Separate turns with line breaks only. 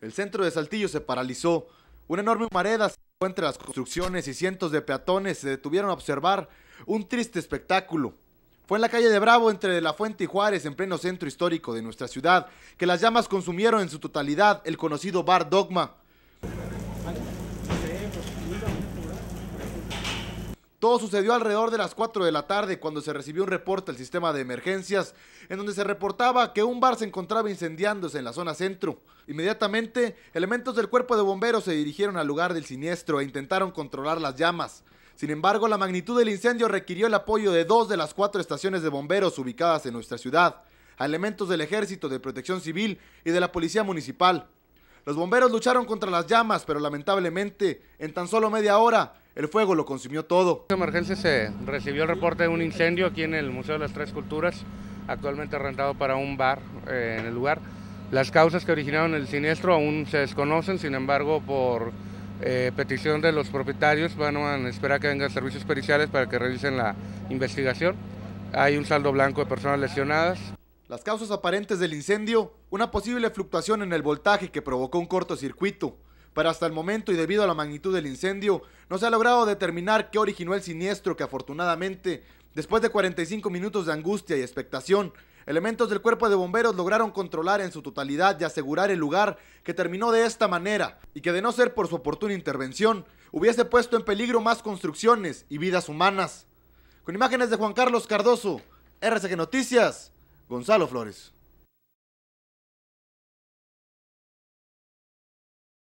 El centro de Saltillo se paralizó. Una enorme mareda se entre las construcciones y cientos de peatones se detuvieron a observar un triste espectáculo. Fue en la calle de Bravo, entre La Fuente y Juárez, en pleno centro histórico de nuestra ciudad, que las llamas consumieron en su totalidad el conocido Bar Dogma. Todo sucedió alrededor de las 4 de la tarde cuando se recibió un reporte al sistema de emergencias en donde se reportaba que un bar se encontraba incendiándose en la zona centro. Inmediatamente, elementos del cuerpo de bomberos se dirigieron al lugar del siniestro e intentaron controlar las llamas. Sin embargo, la magnitud del incendio requirió el apoyo de dos de las cuatro estaciones de bomberos ubicadas en nuestra ciudad, a elementos del Ejército de Protección Civil y de la Policía Municipal. Los bomberos lucharon contra las llamas, pero lamentablemente, en tan solo media hora, el fuego lo consumió todo. En emergencia se
recibió el reporte de un incendio aquí en el Museo de las Tres Culturas, actualmente rentado para un bar eh, en el lugar. Las causas que originaron el siniestro aún se desconocen, sin embargo, por eh, petición de los propietarios, van a esperar que vengan servicios periciales para que realicen la investigación. Hay un saldo blanco de personas lesionadas. Las causas aparentes del incendio, una
posible fluctuación en el voltaje que provocó un cortocircuito, pero hasta el momento y debido a la magnitud del incendio, no se ha logrado determinar qué originó el siniestro que afortunadamente, después de 45 minutos de angustia y expectación, elementos del cuerpo de bomberos lograron controlar en su totalidad y asegurar el lugar que terminó de esta manera y que de no ser por su oportuna intervención, hubiese puesto en peligro más construcciones y vidas humanas. Con imágenes de Juan Carlos Cardoso, RCG Noticias, Gonzalo Flores.